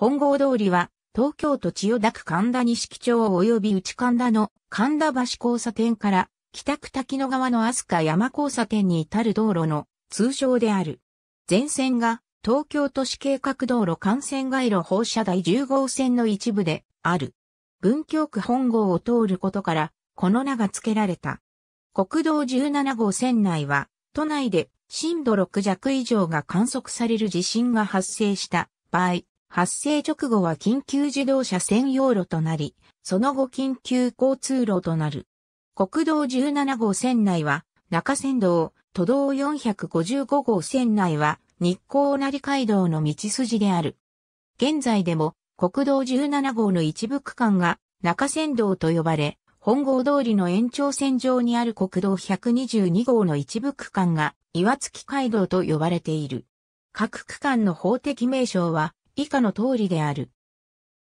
本郷通りは、東京都千代田区神田錦町及び内神田の神田橋交差点から、北区滝野川の飛鳥山交差点に至る道路の通称である。全線が東京都市計画道路幹線街路放射台10号線の一部である。文京区本郷を通ることから、この名が付けられた。国道17号線内は、都内で震度6弱以上が観測される地震が発生した場合、発生直後は緊急自動車専用路となり、その後緊急交通路となる。国道17号線内は中山道、都道455号線内は日光成街道の道筋である。現在でも国道17号の一部区間が中山道と呼ばれ、本郷通りの延長線上にある国道122号の一部区間が岩月街道と呼ばれている。各区間の法的名称は以下の通りである。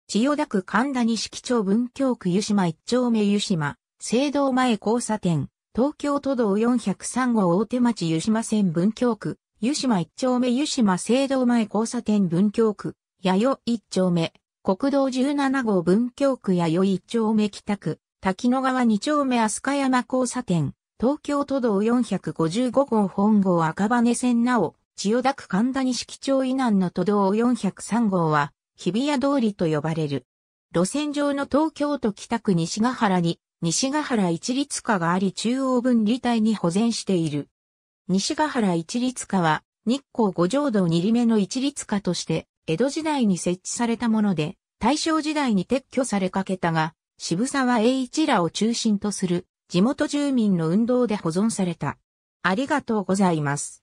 千代田区神田錦町文京区湯島一丁目湯島、聖堂前交差点、東京都道403号大手町湯島線文京区、湯島一丁目湯島聖堂前交差点文京区、弥生一丁目、国道17号文京区弥生一丁目北区、滝野川二丁目飛鳥山交差点、東京都道455号本郷赤羽線なお、千代田区神田西錦町以南の都道403号は、日比谷通りと呼ばれる。路線上の東京都北区西ヶ原に、西ヶ原一律化があり中央分離帯に保全している。西ヶ原一律化は、日光五条道二里目の一律化として、江戸時代に設置されたもので、大正時代に撤去されかけたが、渋沢栄一らを中心とする地元住民の運動で保存された。ありがとうございます。